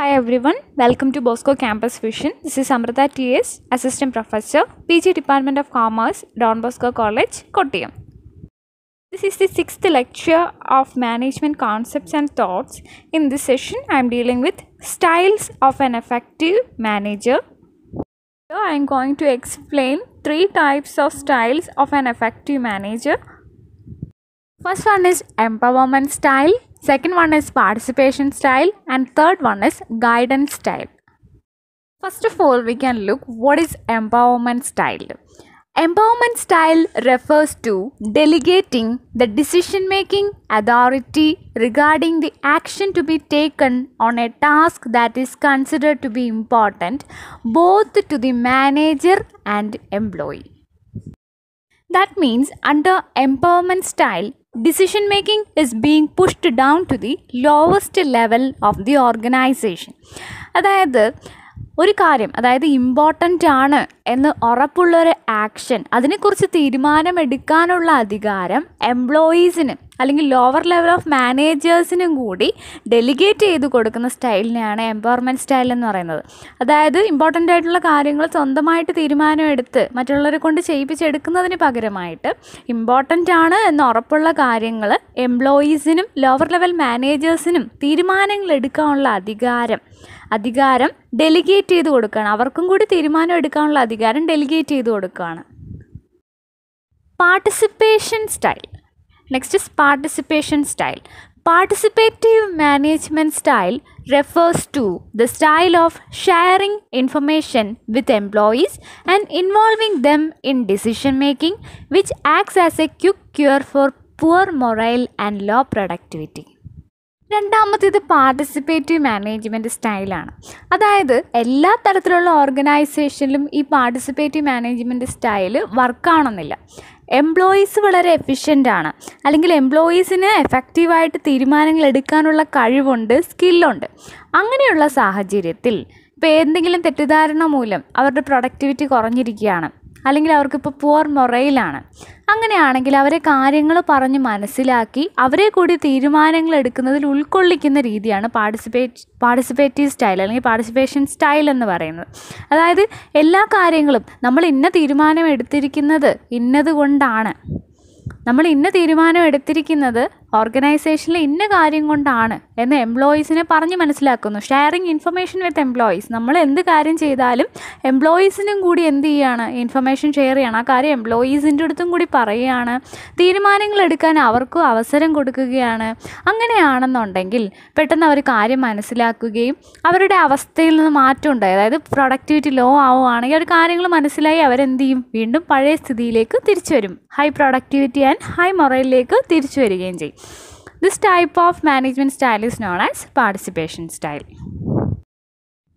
Hi everyone, welcome to Bosco Campus Vision. This is Amrita T.S., Assistant Professor, PG Department of Commerce, Don Bosco College, Kottayam. This is the sixth lecture of Management Concepts and Thoughts. In this session, I am dealing with styles of an effective manager. So, I am going to explain three types of styles of an effective manager. First one is empowerment style second one is participation style and third one is guidance style first of all we can look what is empowerment style empowerment style refers to delegating the decision making authority regarding the action to be taken on a task that is considered to be important both to the manager and employee that means under empowerment style, decision making is being pushed down to the lowest level of the organisation അതായത് ഒരു കാര്യം അതായത് important ആണ് എന്ന് ഉറപ്പുള്ള ഒരു action അതിനെക്കുറിച്ച് തീരുമാനമെടുക്കാനുള്ള അധികാരം എംപ്ലോയീസിന് അല്ലെങ്കിൽ ലോവർ ലെവൽ ഓഫ് മാനേജേഴ്സിനും കൂടി ഡെലിഗേറ്റ് ചെയ്ത് കൊടുക്കുന്ന സ്റ്റൈലിനെയാണ് എംപവർമെൻറ്റ് സ്റ്റൈൽ എന്ന് പറയുന്നത് അതായത് ഇമ്പോർട്ടൻ്റ് ആയിട്ടുള്ള കാര്യങ്ങൾ സ്വന്തമായിട്ട് തീരുമാനമെടുത്ത് മറ്റുള്ളവരെ കൊണ്ട് ചെയ്യിപ്പിച്ചെടുക്കുന്നതിന് പകരമായിട്ട് ഇമ്പോർട്ടൻ്റ് ആണ് എന്ന് ഉറപ്പുള്ള കാര്യങ്ങൾ എംപ്ലോയീസിനും ലോവർ ലെവൽ മാനേജേഴ്സിനും തീരുമാനങ്ങൾ എടുക്കാനുള്ള അധികാരം അധികാരം ഡെലിഗേറ്റ് ചെയ്ത് കൊടുക്കുകയാണ് അവർക്കും കൂടി തീരുമാനം എടുക്കാനുള്ള അധികാരം ഡെലിഗേറ്റ് ചെയ്ത് കൊടുക്കുകയാണ് participation style next is participation style participative management style refers to the style of sharing information with employees and involving them in decision making which acts as a quick cure for poor morale and low productivity രണ്ടാമത്തേത് participative management സ്റ്റൈലാണ് അതായത് എല്ലാ തരത്തിലുള്ള ഓർഗനൈസേഷനിലും ഈ participative management style വർക്കാണെന്നില്ല employees വളരെ efficient ആണ് അല്ലെങ്കിൽ എംപ്ലോയീസിന് എഫക്റ്റീവായിട്ട് തീരുമാനങ്ങൾ എടുക്കാനുള്ള കഴിവുണ്ട് സ്കില്ലുണ്ട് അങ്ങനെയുള്ള സാഹചര്യത്തിൽ ഇപ്പോൾ എന്തെങ്കിലും തെറ്റിദ്ധാരണ മൂലം അവരുടെ പ്രൊഡക്ടിവിറ്റി കുറഞ്ഞിരിക്കുകയാണ് അല്ലെങ്കിൽ അവർക്കിപ്പോൾ പുവർ മൊറയിലാണ് അങ്ങനെയാണെങ്കിൽ അവരെ കാര്യങ്ങൾ പറഞ്ഞ് മനസ്സിലാക്കി അവരെ കൂടി തീരുമാനങ്ങൾ എടുക്കുന്നതിൽ ഉൾക്കൊള്ളിക്കുന്ന രീതിയാണ് പാർട്ടിസിപ്പേറ്റ് പാർട്ടിസിപ്പേറ്റീവ് സ്റ്റൈൽ അല്ലെങ്കിൽ പാർട്ടിസിപ്പേഷൻ സ്റ്റൈൽ എന്ന് പറയുന്നത് അതായത് എല്ലാ കാര്യങ്ങളും നമ്മൾ ഇന്ന തീരുമാനം എടുത്തിരിക്കുന്നത് ഇന്നത് കൊണ്ടാണ് നമ്മൾ ഇന്ന തീരുമാനം എടുത്തിരിക്കുന്നത് ഓർഗനൈസേഷനിലെ ഇന്ന കാര്യം കൊണ്ടാണ് എന്ന് എംപ്ലോയീസിനെ പറഞ്ഞ് മനസ്സിലാക്കുന്നു ഷെയറിങ് ഇൻഫർമേഷൻ വിത്ത് എംപ്ലോയീസ് നമ്മൾ എന്ത് കാര്യം ചെയ്താലും എംപ്ലോയീസിനും കൂടി എന്ത് ചെയ്യാണ് ഇൻഫർമേഷൻ ഷെയർ ചെയ്യണം ആ കാര്യം എംപ്ലോയീസിൻ്റെ അടുത്തും കൂടി പറയുകയാണ് തീരുമാനങ്ങൾ എടുക്കാൻ അവർക്കും അവസരം കൊടുക്കുകയാണ് അങ്ങനെയാണെന്നുണ്ടെങ്കിൽ പെട്ടെന്ന് അവർ കാര്യം മനസ്സിലാക്കുകയും അവരുടെ അവസ്ഥയിൽ നിന്ന് മാറ്റം ഉണ്ടായത് അതായത് പ്രൊഡക്ടിവിറ്റി ലോ ആവുകയാണെങ്കിൽ അവർ കാര്യങ്ങൾ മനസ്സിലായി അവരെന്ത് ചെയ്യും വീണ്ടും പഴയ സ്ഥിതിയിലേക്ക് തിരിച്ചു വരും ഹൈ പ്രൊഡക്ടിവിറ്റി ആൻഡ് ഹൈ മൊറയിലേക്ക് തിരിച്ചു വരികയും ചെയ്യും This type of management style is known as participation style.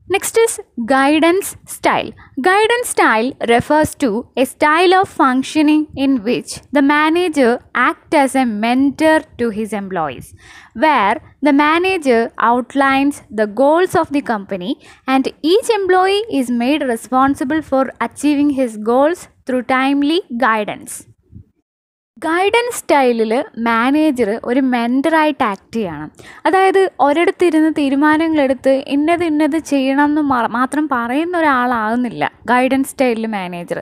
Next is guidance style. Guidance style refers to a style of functioning in which the manager acts as a mentor to his employees, where the manager outlines the goals of the company and each employee is made responsible for achieving his goals through timely guidance. Guidance സ്റ്റൈലിൽ manager ഒരു മെൻ്ററായിട്ട് act ചെയ്യണം അതായത് ഒരിടത്തിരുന്ന് തീരുമാനങ്ങളെടുത്ത് ഇന്നത് ഇന്നത് ചെയ്യണം എന്ന് മാത്രം പറയുന്ന ഒരാളാകുന്നില്ല ഗൈഡൻസ് സ്റ്റൈലിൽ മാനേജർ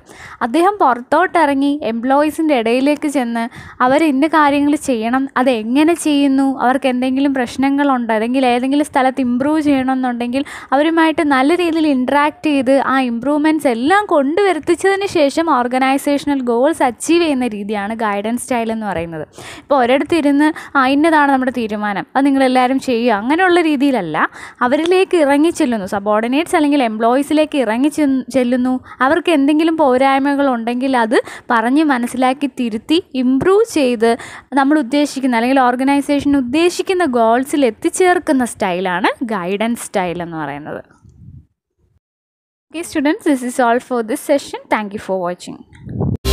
അദ്ദേഹം പുറത്തോട്ടിറങ്ങി എംപ്ലോയീസിൻ്റെ ഇടയിലേക്ക് ചെന്ന് അവർ ഇന്ന കാര്യങ്ങൾ ചെയ്യണം അത് എങ്ങനെ ചെയ്യുന്നു അവർക്ക് എന്തെങ്കിലും പ്രശ്നങ്ങളുണ്ട് അല്ലെങ്കിൽ ഏതെങ്കിലും സ്ഥലത്ത് ഇമ്പ്രൂവ് ചെയ്യണമെന്നുണ്ടെങ്കിൽ അവരുമായിട്ട് നല്ല രീതിയിൽ ഇൻട്രാക്ട് ചെയ്ത് ആ ഇമ്പ്രൂവ്മെൻറ്റ്സ് എല്ലാം കൊണ്ടുവരുത്തിച്ചതിന് ശേഷം ഓർഗനൈസേഷണൽ ഗോൾസ് അച്ചീവ് ചെയ്യുന്ന രീതിയാണ് ഗൈഡൻസ് സ്റ്റൈൽ എന്ന് പറയുന്നത് ഇപ്പോൾ ഒരിടത്ത് ഇരുന്ന് ആ ഇന്നതാണ് നമ്മുടെ തീരുമാനം അത് നിങ്ങളെല്ലാവരും ചെയ്യുക അങ്ങനെയുള്ള രീതിയിലല്ല അവരിലേക്ക് ഇറങ്ങി ചെല്ലുന്നു സബോർഡിനേറ്റ്സ് അല്ലെങ്കിൽ എംപ്ലോയീസിലേക്ക് ഇറങ്ങി ചെല്ലുന്നു അവർക്ക് എന്തെങ്കിലും പോരായ്മകൾ ഉണ്ടെങ്കിൽ അത് പറഞ്ഞ് മനസ്സിലാക്കി തിരുത്തി ഇമ്പ്രൂവ് ചെയ്ത് നമ്മൾ ഉദ്ദേശിക്കുന്ന അല്ലെങ്കിൽ ഓർഗനൈസേഷൻ ഉദ്ദേശിക്കുന്ന ഗോൾസിൽ എത്തിച്ചേർക്കുന്ന സ്റ്റൈലാണ് ഗൈഡൻസ് സ്റ്റൈൽ എന്ന് പറയുന്നത് okay students this is all for this session thank you for watching